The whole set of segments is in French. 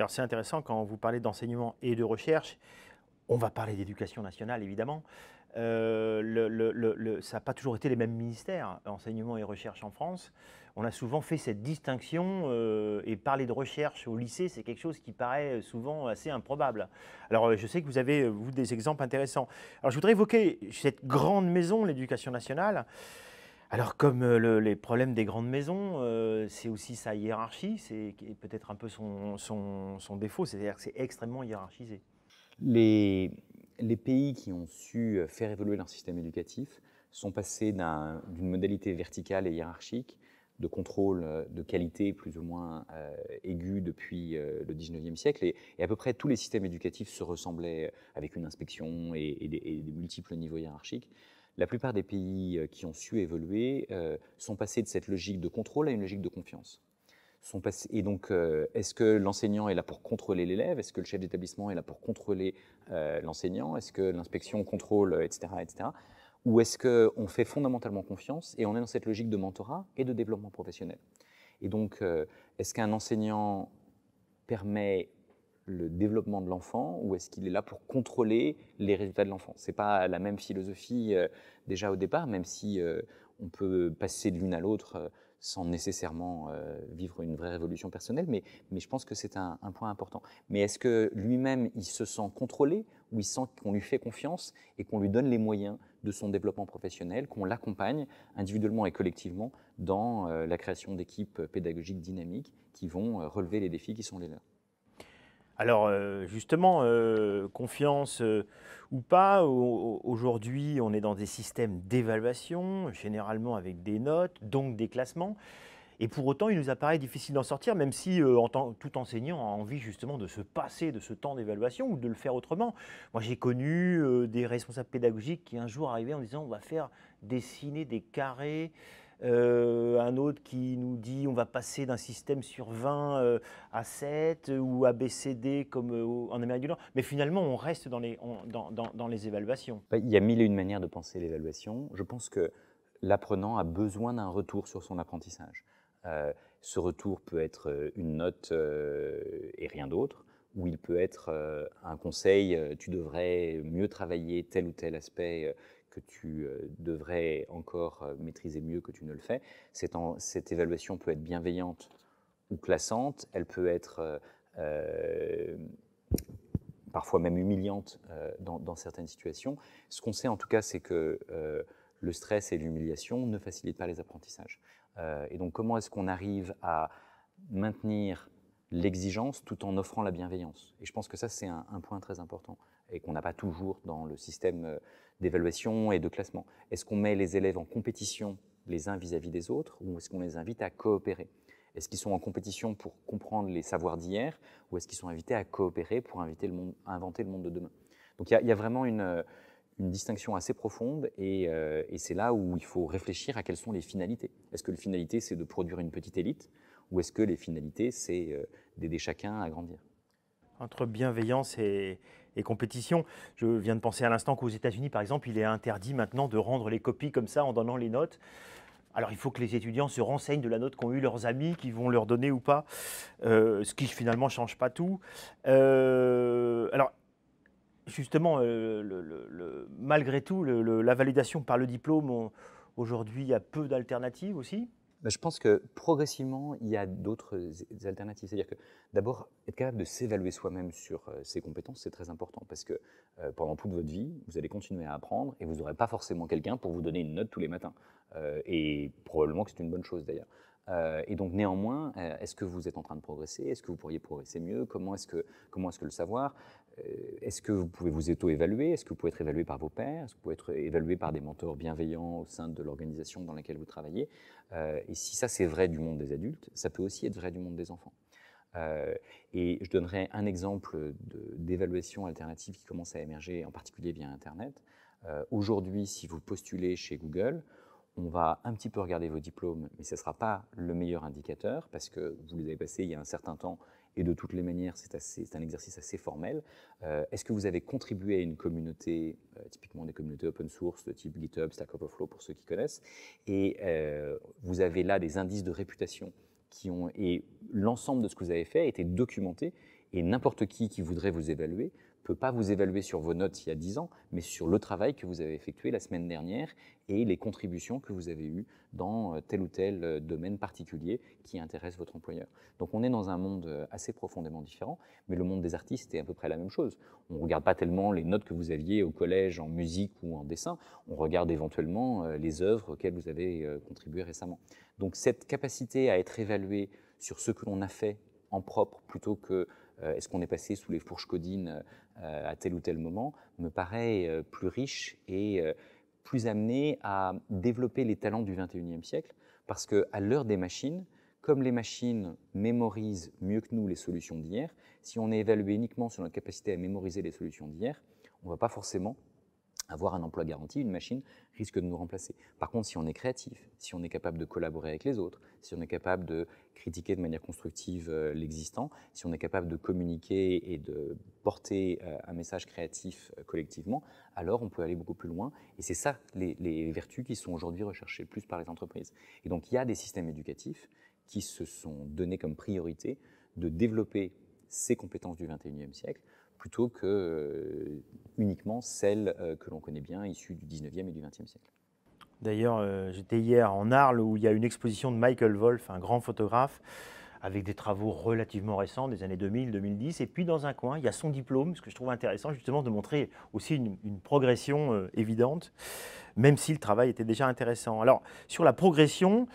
Alors c'est intéressant quand vous parlez d'enseignement et de recherche, on va parler d'éducation nationale évidemment. Euh, le, ça n'a pas toujours été les mêmes ministères, enseignement et recherche en France. On a souvent fait cette distinction euh, et parler de recherche au lycée, c'est quelque chose qui paraît euh, souvent assez improbable. Alors je sais que vous avez, vous, des exemples intéressants. Alors je voudrais évoquer cette grande maison, l'éducation nationale. Alors, comme euh, les problèmes des grandes maisons, euh, c'est aussi sa hiérarchie, c'est peut-être un peu son, défaut, c'est-à-dire que c'est extrêmement hiérarchisé. Les, pays qui ont su euh, faire évoluer leur système éducatif sont passés d'une modalité verticale et hiérarchique de contrôle de qualité plus ou moins aigu depuis le 19e siècle. Et, à peu près tous les systèmes éducatifs se ressemblaient avec une inspection et, et des multiples niveaux hiérarchiques la plupart des pays euh, qui ont su évoluer euh, sont passés de cette logique de contrôle à une logique de confiance. Sont et donc, euh, est-ce que l'enseignant est là pour contrôler l'élève Est-ce que le chef d'établissement est là pour contrôler l'enseignant Est-ce que l'inspection contrôle, etc., etc. Ou est-ce qu'on fait fondamentalement confiance et on est dans cette logique de mentorat et de développement professionnel Et donc, est-ce qu'un enseignant permet le développement de l'enfant ou est-ce qu'il est là pour contrôler les résultats de l'enfant C'est pas la même philosophie euh, déjà au départ, même si euh, on peut passer de l'une à l'autre euh, sans nécessairement vivre une vraie révolution personnelle, mais, je pense que c'est un, un, point important. Mais est-ce que lui-même, il se sent contrôlé ou il sent qu'on lui fait confiance et qu'on lui donne les moyens de son développement professionnel, qu'on l'accompagne individuellement et collectivement dans la création d'équipes pédagogiques dynamiques qui vont relever les défis qui sont les leurs alors euh, justement, euh, confiance euh, ou pas, aujourd'hui on est dans des systèmes d'évaluation, généralement avec des notes, donc des classements. Et pour autant, il nous apparaît difficile d'en sortir, même si tout enseignant a envie justement de se passer de ce temps d'évaluation ou de le faire autrement. Moi, j'ai connu des responsables pédagogiques qui un jour arrivaient en disant on va faire dessiner des carrés euh, un autre qui nous dit on va passer d'un système sur 20 euh, à 7 euh, ou à BCD comme en Amérique du Nord. Mais finalement, on reste dans les, dans, les évaluations. Bah, il y a mille et une manières de penser l'évaluation. Je pense que l'apprenant a besoin d'un retour sur son apprentissage. ce retour peut être une note et rien d'autre ou il peut être un conseil, tu devrais mieux travailler tel ou tel aspect, que tu euh, devrais encore euh, maîtriser mieux que tu ne le fais. Cette, cette évaluation peut être bienveillante ou classante, elle peut être euh, parfois même humiliante dans, certaines situations. Ce qu'on sait en tout cas, c'est que le stress et l'humiliation ne facilitent pas les apprentissages. et donc comment est-ce qu'on arrive à maintenir l'exigence tout en offrant la bienveillance. Et je pense que ça, c'est un, point très important et qu'on n'a pas toujours dans le système euh, d'évaluation et de classement. Est-ce qu'on met les élèves en compétition les uns vis-à-vis des autres ou est-ce qu'on les invite à coopérer Est-ce qu'ils sont en compétition pour comprendre les savoirs d'hier ou est-ce qu'ils sont invités à coopérer pour inviter le monde, inventer le monde de demain Donc il y, a vraiment une... Euh, une distinction assez profonde euh, et, c'est là où il faut réfléchir à quelles sont les finalités. Est-ce que le finalité c'est de produire une petite élite ou est-ce que les finalités, c'est euh, d'aider chacun à grandir Entre bienveillance et, compétition, je viens de penser à l'instant qu'aux États-Unis, par exemple, il est interdit maintenant de rendre les copies comme ça en donnant les notes. Alors il faut que les étudiants se renseignent de la note qu'ont eu leurs amis, qui vont leur donner ou pas, euh, ce qui finalement change pas tout. alors justement, le, malgré tout, la validation par le diplôme, aujourd'hui, il y a peu d'alternatives aussi Je pense que progressivement, il y a d'autres alternatives. C'est-à-dire que d'abord, être capable de s'évaluer soi-même sur euh, ses compétences, c'est très important parce que euh, pendant toute votre vie, vous allez continuer à apprendre et vous n'aurez pas forcément quelqu'un pour vous donner une note tous les matins. Euh, et probablement que c'est une bonne chose d'ailleurs. Euh, et donc néanmoins, euh, est-ce que vous êtes en train de progresser Est-ce que vous pourriez progresser mieux Comment est-ce que, comment est que le savoir euh, Est-ce que vous pouvez vous auto-évaluer Est-ce que vous pouvez être évalué par vos pairs Est-ce que vous pouvez être évalué par des mentors bienveillants au sein de l'organisation dans laquelle vous travaillez Et si ça c'est vrai du monde des adultes, ça peut aussi être vrai du monde des enfants. et je donnerai un exemple d'évaluation alternative qui commence à émerger, en particulier via Internet. Aujourd'hui, si vous postulez chez Google, on va un petit peu regarder vos diplômes, mais ce ne sera pas le meilleur indicateur parce que vous les avez passés il y a un certain temps et de toutes les manières, c'est un exercice assez formel. Euh, est-ce que vous avez contribué à une communauté, euh, typiquement des communautés open source de type GitHub, Stack Overflow pour ceux qui connaissent, et euh, vous avez là des indices de réputation qui ont, et l'ensemble de ce que vous avez fait a été documenté et n'importe qui qui voudrait vous évaluer ne peut pas vous évaluer sur vos notes il y a 10 ans, mais sur le travail que vous avez effectué la semaine dernière et les contributions que vous avez eues dans euh, tel ou tel euh, domaine particulier qui intéresse votre employeur. Donc on est dans un monde euh, assez profondément différent, mais le monde des artistes est à peu près la même chose. On ne regarde pas tellement les notes que vous aviez au collège en musique ou en dessin, on regarde éventuellement les œuvres auxquelles vous avez contribué récemment. Donc cette capacité à être évalué sur ce que l'on a fait en propre plutôt que euh, est-ce qu'on est passé sous les fourches codines euh, à tel ou tel moment, me paraît euh, plus riche et plus amené à développer les talents du 21e siècle, parce qu'à l'heure des machines, comme les machines mémorisent mieux que nous les solutions d'hier, si on est évalué uniquement sur notre capacité à mémoriser les solutions d'hier, on ne va pas forcément avoir un emploi garanti, une machine risque de nous remplacer. Par contre, si on est créatif, si on est capable de collaborer avec les autres, si on est capable de critiquer de manière constructive euh, l'existant, si on est capable de communiquer et de porter euh, un message créatif euh, collectivement, alors on peut aller beaucoup plus loin. Et c'est ça les, les vertus qui sont aujourd'hui recherchées le plus par les entreprises. Et donc il y a des systèmes éducatifs qui se sont donnés comme priorité de développer ces compétences du 21e siècle plutôt que euh, uniquement celles euh, que l'on connaît bien, issues du 19e et du 20e siècle. D'ailleurs, euh, j'étais hier en Arles où il y a une exposition de Michael Wolff, un grand photographe, avec des travaux relativement récents, des années 2000-2010. Et puis dans un coin, il y a son diplôme, ce que je trouve intéressant justement de montrer aussi une, progression évidente, même si le travail était déjà intéressant. Alors sur la progression,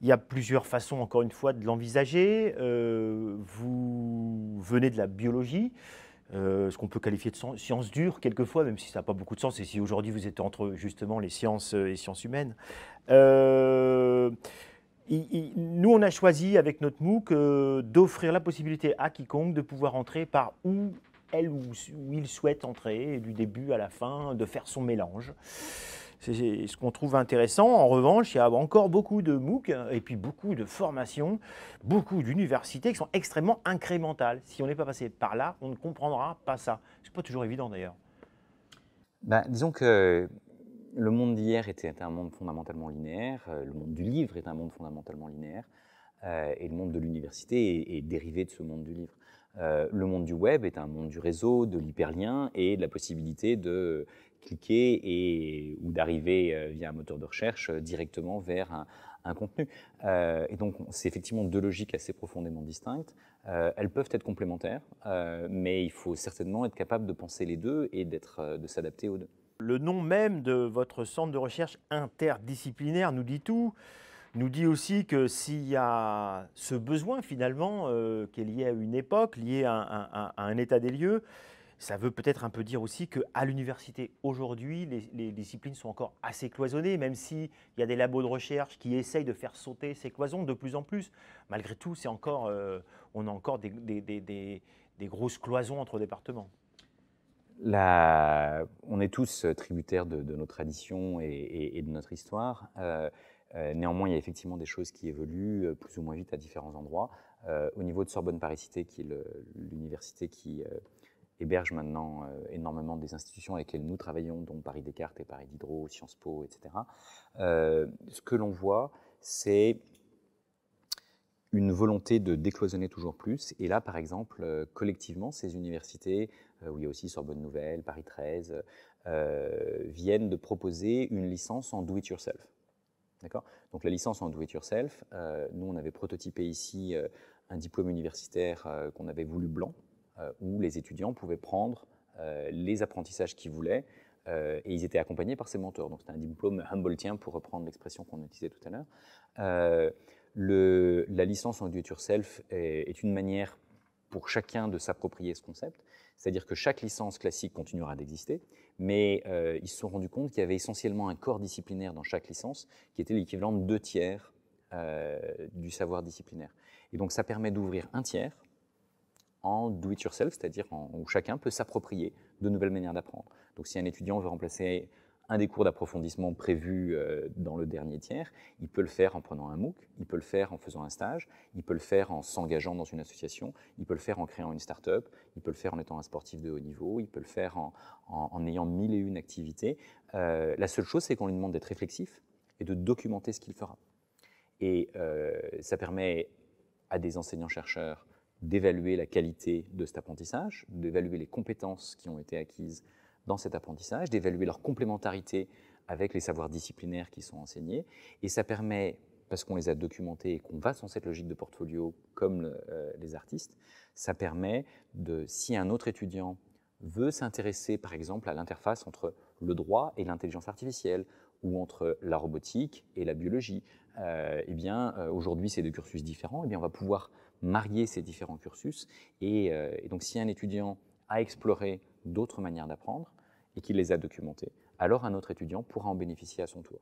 il y a plusieurs façons encore une fois de l'envisager. vous venez de la biologie. Euh, ce qu'on peut qualifier de science dure quelquefois, même si ça n'a pas beaucoup de sens, et si aujourd'hui vous êtes entre justement les sciences euh, et sciences humaines. Euh, nous, on a choisi avec notre MOOC d'offrir la possibilité à quiconque de pouvoir entrer par où elle ou il souhaite entrer, du début à la fin, de faire son mélange. C'est ce qu'on trouve intéressant. En revanche, il y a encore beaucoup de MOOC et puis beaucoup de formations, beaucoup d'universités qui sont extrêmement incrémentales. Si on n'est pas passé par là, on ne comprendra pas ça. Ce n'est pas toujours évident d'ailleurs. Bah, disons que le monde d'hier était un monde fondamentalement linéaire, euh, le monde du livre est un monde fondamentalement linéaire, euh, et le monde de l'université est, dérivé de ce monde du livre. Euh, le monde du web est un monde du réseau, de l'hyperlien et de la possibilité de cliquer et, ou d'arriver euh, via un moteur de recherche euh, directement vers un, contenu. Euh, et donc, c'est effectivement deux logiques assez profondément distinctes. elles peuvent être complémentaires, mais il faut certainement être capable de penser les deux et d'être, de s'adapter aux deux. Le nom même de votre centre de recherche interdisciplinaire nous dit tout. Nous dit aussi que s'il y a ce besoin finalement qui est lié à une époque, lié à, à un état des lieux, ça veut peut-être un peu dire aussi qu'à l'université aujourd'hui, les, disciplines sont encore assez cloisonnées, même s'il y a des labos de recherche qui essayent de faire sauter ces cloisons de plus en plus. Malgré tout, c'est encore, euh, on a encore des, des, grosses cloisons entre départements. On est tous tributaires de, nos traditions et, de notre histoire. Euh, euh, néanmoins, il y a effectivement des choses qui évoluent plus ou moins vite à différents endroits. au niveau de Sorbonne-Paris-Cité, qui est l'université qui héberge maintenant euh, énormément des institutions avec lesquelles nous travaillons, dont Paris Descartes et Paris Diderot, Sciences Po, etc. Euh, ce que l'on voit, c'est une volonté de décloisonner toujours plus. Et là, par exemple, euh, collectivement, ces universités, où il y a aussi Sorbonne Nouvelle, Paris 13, viennent de proposer une licence en do-it-yourself. Donc la licence en do-it-yourself, nous on avait prototypé ici un diplôme universitaire qu'on avait voulu blanc, euh, où les étudiants pouvaient prendre euh, les apprentissages qu'ils voulaient euh, et ils étaient accompagnés par ces mentors. Donc c'était un diplôme Humboldtien pour reprendre l'expression qu'on utilisait tout à l'heure. la licence en do self est, une manière pour chacun de s'approprier ce concept, c'est-à-dire que chaque licence classique continuera d'exister, mais ils se sont rendus compte qu'il y avait essentiellement un corps disciplinaire dans chaque licence qui était l'équivalent de deux tiers du savoir disciplinaire. Et donc ça permet d'ouvrir un tiers en do-it-yourself, c'est-à-dire où chacun peut s'approprier de nouvelles manières d'apprendre. Donc si un étudiant veut remplacer un des cours d'approfondissement prévus euh, dans le dernier tiers, il peut le faire en prenant un MOOC, il peut le faire en faisant un stage, il peut le faire en s'engageant dans une association, il peut le faire en créant une start-up, il peut le faire en étant un sportif de haut niveau, il peut le faire en, ayant mille et une activités. Euh, la seule chose, c'est qu'on lui demande d'être réflexif et de documenter ce qu'il fera. Et euh, ça permet à des enseignants-chercheurs d'évaluer la qualité de cet apprentissage, d'évaluer les compétences qui ont été acquises dans cet apprentissage, d'évaluer leur complémentarité avec les savoirs disciplinaires qui sont enseignés. Et ça permet, parce qu'on les a documentés et qu'on va sans cette logique de portfolio comme euh, les artistes, ça permet de, si un autre étudiant veut s'intéresser par exemple à l'interface entre le droit et l'intelligence artificielle, ou entre la robotique et la biologie, euh, eh bien euh, aujourd'hui c'est deux cursus différents, eh bien on va pouvoir marier ces différents cursus. Euh, et, donc, si un étudiant a exploré d'autres manières d'apprendre et qu'il les a documentées, alors un autre étudiant pourra en bénéficier à son tour.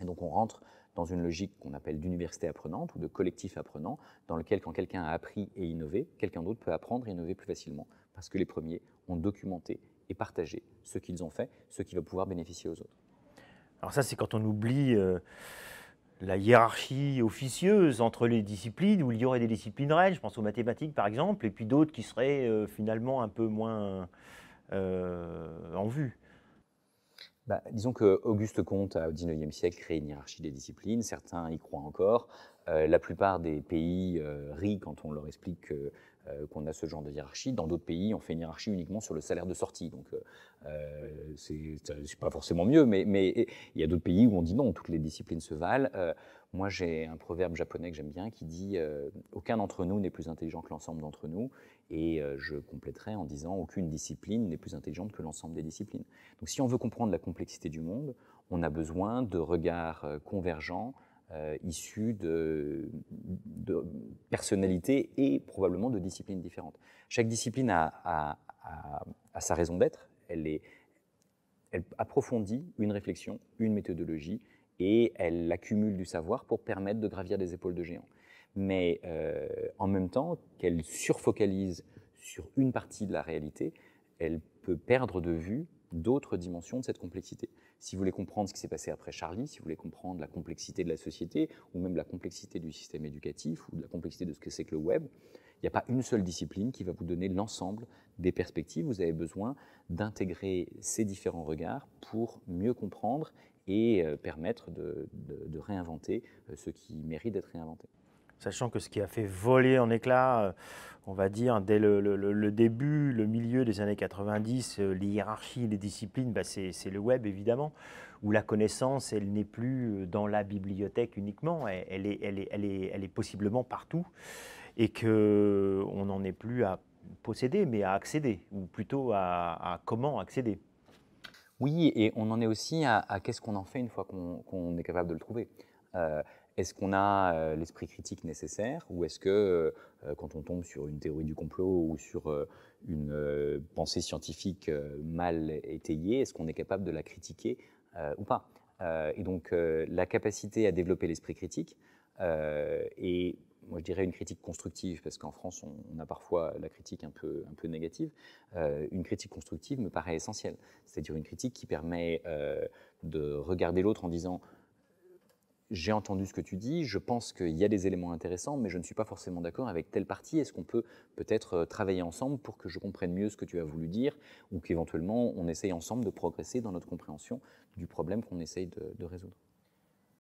Et donc, on rentre dans une logique qu'on appelle d'université apprenante ou de collectif apprenant, dans lequel quand quelqu'un a appris et innové, quelqu'un d'autre peut apprendre et innover plus facilement, parce que les premiers ont documenté et partagé ce qu'ils ont fait, ce qui va pouvoir bénéficier aux autres. Alors ça, c'est quand on oublie... Euh, la hiérarchie officieuse entre les disciplines, où il y aurait des disciplines reines, je pense aux mathématiques par exemple, et puis d'autres qui seraient euh, finalement un peu moins euh, en vue. Bah, disons que Auguste Comte a, au XIXe siècle, créé une hiérarchie des disciplines. Certains y croient encore. Euh, la plupart des pays rient quand on leur explique que euh, qu'on a ce genre de hiérarchie. Dans d'autres pays, on fait une hiérarchie uniquement sur le salaire de sortie. Donc, euh, euh c'est pas forcément mieux, mais, il y a d'autres pays où on dit non, toutes les disciplines se valent. Euh, moi, j'ai un proverbe japonais que j'aime bien qui dit Aucun d'entre nous n'est plus intelligent que l'ensemble d'entre nous. Et je compléterai en disant Aucune discipline n'est plus intelligente que l'ensemble des disciplines. Donc, si on veut comprendre la complexité du monde, on a besoin de regards convergents euh, issus de, personnalités et probablement de disciplines différentes. Chaque discipline a, sa raison d'être, elle, approfondit une réflexion, une méthodologie, et elle accumule du savoir pour permettre de gravir des épaules de géants. Mais euh, en même temps qu'elle surfocalise sur une partie de la réalité, elle peut perdre de vue d'autres dimensions de cette complexité. Si vous voulez comprendre ce qui s'est passé après Charlie, si vous voulez comprendre la complexité de la société, ou même la complexité du système éducatif, ou de la complexité de ce que c'est que le web, il n'y a pas une seule discipline qui va vous donner l'ensemble des perspectives. Vous avez besoin d'intégrer ces différents regards pour mieux comprendre et euh, permettre de, de réinventer euh, ce qui mérite d'être réinventé sachant que ce qui a fait voler en éclats, euh, on va dire, dès le, début, le milieu des années 90, les hiérarchies, les disciplines, bah, c'est le web évidemment, où la connaissance, elle n'est plus euh, dans la bibliothèque uniquement, elle, est, possiblement partout, et qu'on n'en est plus à posséder, mais à accéder, ou plutôt à, comment accéder. Oui, et on en est aussi à, qu'est-ce qu'on en fait une fois qu'on est capable de le trouver. Euh, est-ce qu'on a euh, l'esprit critique nécessaire ou est-ce que euh, euh, quand on tombe sur une théorie du complot ou sur une pensée scientifique mal étayée, est-ce qu'on est capable de la critiquer ou pas Et donc la capacité à développer l'esprit critique et moi je dirais une critique constructive, parce qu'en France on, a parfois la critique un peu, un peu négative, une critique constructive me paraît essentielle. C'est-à-dire une critique qui permet de regarder l'autre en disant j'ai entendu ce que tu dis, je pense qu'il y a des éléments intéressants, mais je ne suis pas forcément d'accord avec telle partie. Est-ce qu'on peut peut-être euh, travailler ensemble pour que je comprenne mieux ce que tu as voulu dire, ou qu'éventuellement on essaye ensemble de progresser dans notre compréhension du problème qu'on essaye de, de résoudre